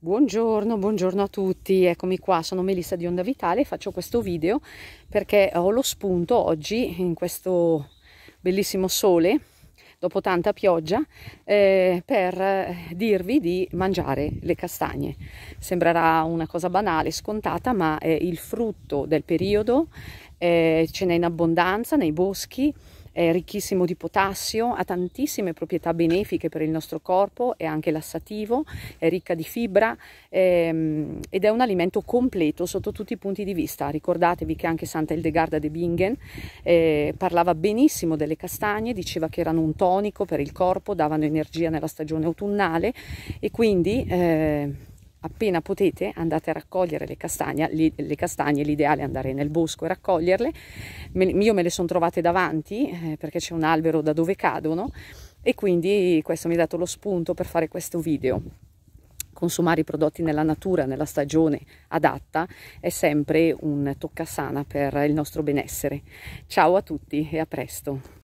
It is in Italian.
Buongiorno, buongiorno, a tutti, eccomi qua, sono Melissa di Onda Vitale e faccio questo video perché ho lo spunto oggi in questo bellissimo sole, dopo tanta pioggia, eh, per eh, dirvi di mangiare le castagne. Sembrerà una cosa banale, scontata, ma è il frutto del periodo, eh, ce n'è in abbondanza nei boschi, è ricchissimo di potassio, ha tantissime proprietà benefiche per il nostro corpo, è anche lassativo, è ricca di fibra ehm, ed è un alimento completo sotto tutti i punti di vista. Ricordatevi che anche Santa Hildegarda de Bingen eh, parlava benissimo delle castagne, diceva che erano un tonico per il corpo, davano energia nella stagione autunnale e quindi eh, appena potete andate a raccogliere le castagne, li, le castagne l'ideale è andare nel bosco e raccoglierle, me, io me le sono trovate davanti eh, perché c'è un albero da dove cadono e quindi questo mi ha dato lo spunto per fare questo video. Consumare i prodotti nella natura, nella stagione adatta, è sempre un toccasana per il nostro benessere. Ciao a tutti e a presto!